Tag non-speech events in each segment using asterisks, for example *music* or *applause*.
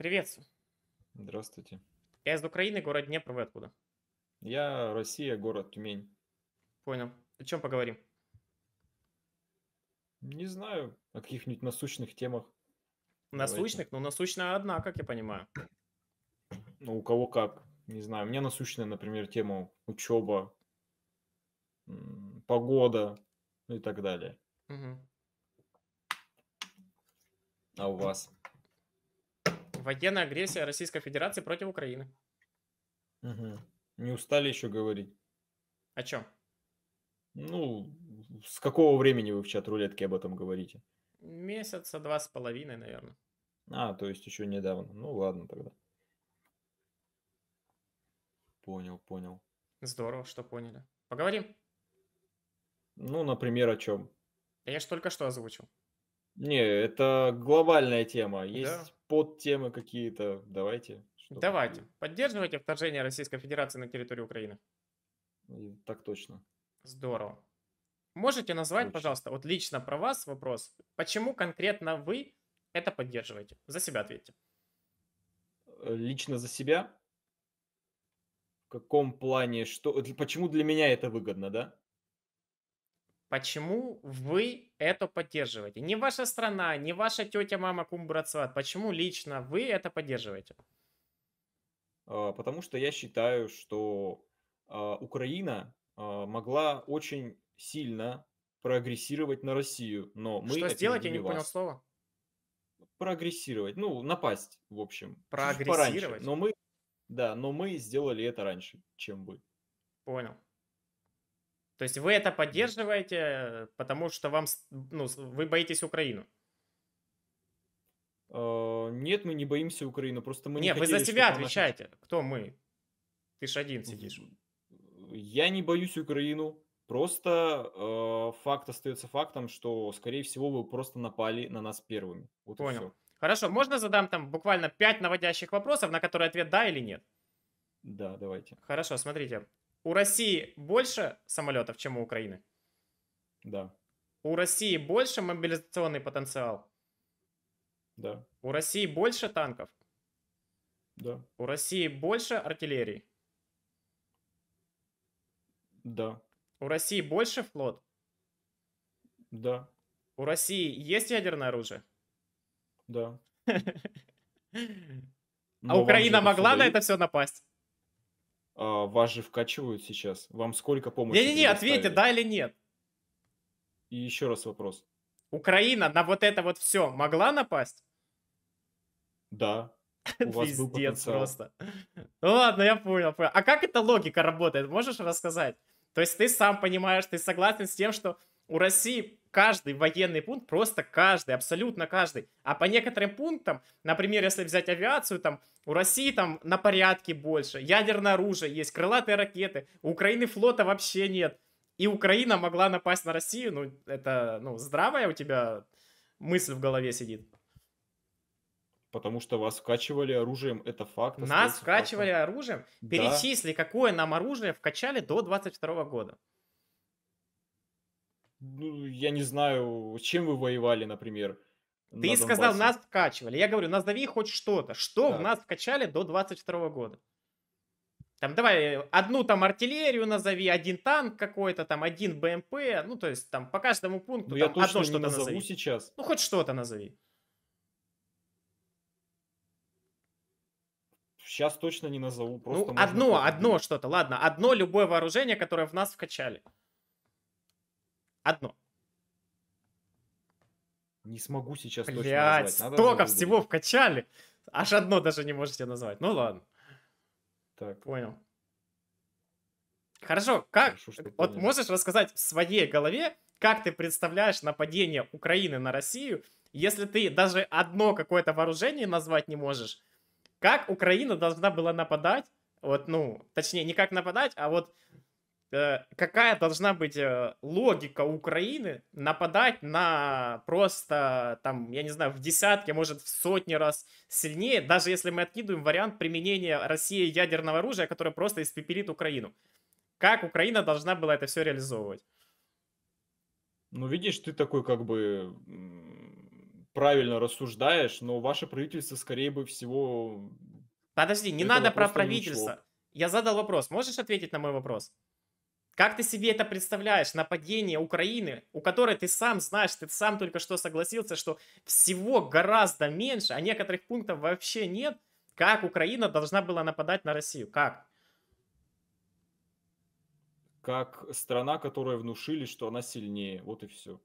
Приветствую. Здравствуйте. Я из Украины, город Днепр, вы откуда? Я Россия, город Тюмень. Понял. О чем поговорим? Не знаю, о каких-нибудь насущных темах. Насущных? Давайте. Ну, насущная одна, как я понимаю. Ну, у кого как. Не знаю, у меня насущная, например, тема учеба, погода и так далее. Угу. А у вас? Военная агрессия Российской Федерации против Украины. Угу. Не устали еще говорить? О чем? Ну, с какого времени вы в чат рулетки об этом говорите? Месяца два с половиной, наверное. А, то есть еще недавно. Ну ладно тогда. Понял, понял. Здорово, что поняли. Поговорим. Ну, например, о чем? Я же только что озвучил. Не, это глобальная тема. Есть да подтемы какие-то, давайте. Давайте. Поддерживайте вторжение Российской Федерации на территорию Украины. Так точно. Здорово. Можете назвать, Очень. пожалуйста, вот лично про вас вопрос, почему конкретно вы это поддерживаете? За себя ответьте. Э, лично за себя? В каком плане? Что, э, почему для меня это выгодно, да? Почему вы это поддерживаете? Не ваша страна, не ваша тетя, мама, кум, брат, сват. Почему лично вы это поддерживаете? А, потому что я считаю, что а, Украина а, могла очень сильно прогрессировать на Россию, но мы... Что сделать? Я не понял слова. Прогрессировать, ну, напасть, в общем. Прогрессировать? Пораньше, но мы, да, но мы сделали это раньше, чем вы. Понял. То есть вы это поддерживаете, потому что вам, ну, вы боитесь Украину? А, нет, мы не боимся Украины, просто мы не Нет, хотели, вы за себя отвечаете. Она... Кто мы? Ты ж один сидишь. Я не боюсь Украину, просто э, факт остается фактом, что, скорее всего, вы просто напали на нас первыми. Вот Понял. Хорошо, можно задам там буквально 5 наводящих вопросов, на которые ответ да или нет? Да, давайте. Хорошо, смотрите. У России больше самолетов, чем у Украины? Да. У России больше мобилизационный потенциал? Да. У России больше танков? Да. У России больше артиллерии? Да. У России больше флот? Да. У России есть ядерное оружие? Да. *laughs* А Украина могла на это все напасть? а, вас же вкачивают сейчас. Вам сколько помощи? Не-не-не, ответьте, да или нет. И еще раз вопрос. Украина на вот это вот все могла напасть? Да. *laughs* У вас был просто. Ну ладно, я понял, понял. А как эта логика работает? Можешь рассказать? То есть ты сам понимаешь, ты согласен с тем, что у России каждый военный пункт, просто каждый, абсолютно каждый. А по некоторым пунктам, например, если взять авиацию, там у России там на порядке больше, ядерное оружие есть, крылатые ракеты, у Украины флота вообще нет. И Украина могла напасть на Россию, ну это, ну, здравая у тебя мысль в голове сидит. Потому что вас вкачивали оружием, это факт. Нас вкачивали фактом. оружием. Перечисли, да. какое нам оружие вкачали до 22 года ну, я не знаю, чем вы воевали, например. Ты на сказал, нас вкачивали. Я говорю, назови хоть что-то. Что да. в нас вкачали до 22 года? Там давай э, одну там артиллерию назови, один танк какой-то, там один БМП, ну то есть там по каждому пункту ну, я точно одно что-то назову назови. сейчас. Ну хоть что-то назови. Сейчас точно не назову. Ну, просто ну одно, одно что-то, ладно, одно любое вооружение, которое в нас вкачали. Одно. Не смогу сейчас Блядь, точно назвать. Надо столько всего вкачали. Аж одно даже не можете назвать. Ну ладно. Так. Понял. Хорошо, как? Хорошо, вот понял. можешь рассказать в своей голове, как ты представляешь нападение Украины на Россию, если ты даже одно какое-то вооружение назвать не можешь? Как Украина должна была нападать? Вот, ну, точнее, не как нападать, а вот Э, какая должна быть э, логика Украины нападать на просто, там, я не знаю, в десятки, может, в сотни раз сильнее, даже если мы откидываем вариант применения России ядерного оружия, которое просто испепелит Украину. Как Украина должна была это все реализовывать? Ну, видишь, ты такой как бы правильно рассуждаешь, но ваше правительство, скорее бы всего... Подожди, не надо про правительство. Ушло. Я задал вопрос. Можешь ответить на мой вопрос? Как ты себе это представляешь? Нападение Украины, у которой ты сам знаешь, ты сам только что согласился, что всего гораздо меньше, а некоторых пунктов вообще нет. Как Украина должна была нападать на Россию? Как? Как страна, которая внушили, что она сильнее. Вот и все.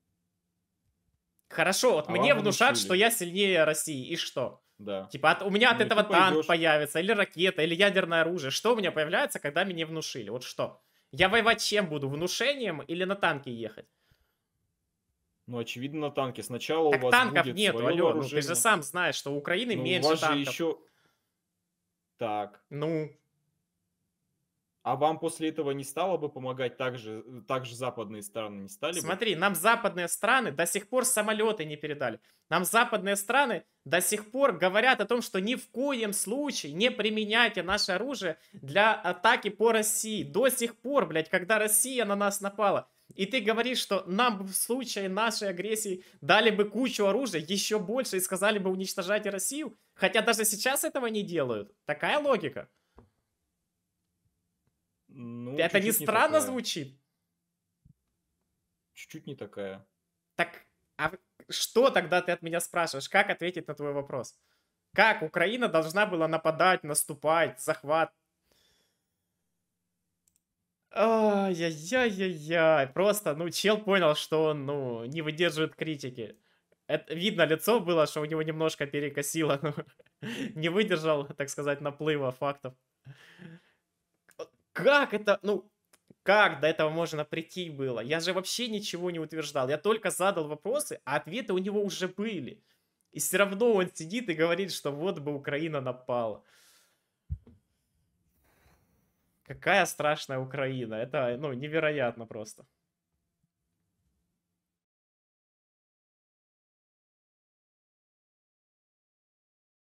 Хорошо, вот а мне внушат, внушили. что я сильнее России. И что? Да. Типа от, у меня от ну, этого танк пойдешь... появится, или ракета, или ядерное оружие. Что у меня появляется, когда меня внушили? Вот что? Я воевать чем буду? Внушением или на танке ехать? Ну, очевидно, на танке. Сначала так у вас танков будет нету, алло, ну, ты же сам знаешь, что у Украины ну, меньше у вас танков. Же еще... Так. Ну, а вам после этого не стало бы помогать также, э, также западные страны не стали Смотри, бы? нам западные страны до сих пор самолеты не передали. Нам западные страны до сих пор говорят о том, что ни в коем случае не применяйте наше оружие для атаки по России. До сих пор, блядь, когда Россия на нас напала. И ты говоришь, что нам в случае нашей агрессии дали бы кучу оружия, еще больше, и сказали бы уничтожать Россию. Хотя даже сейчас этого не делают. Такая логика. Ну, Это чуть -чуть не странно такая. звучит? Чуть-чуть не такая. Так, а что тогда ты от меня спрашиваешь? Как ответить на твой вопрос? Как Украина должна была нападать, наступать, захват? Ай-яй-яй-яй-яй. Просто, ну, чел понял, что он, ну, не выдерживает критики. Это, видно, лицо было, что у него немножко перекосило. *laughs* Ну, не выдержал, так сказать, наплыва фактов. Как это, ну, как до этого можно прийти было? Я же вообще ничего не утверждал. Я только задал вопросы, а ответы у него уже были. И все равно он сидит и говорит, что вот бы Украина напала. Какая страшная Украина. Это, ну, невероятно просто.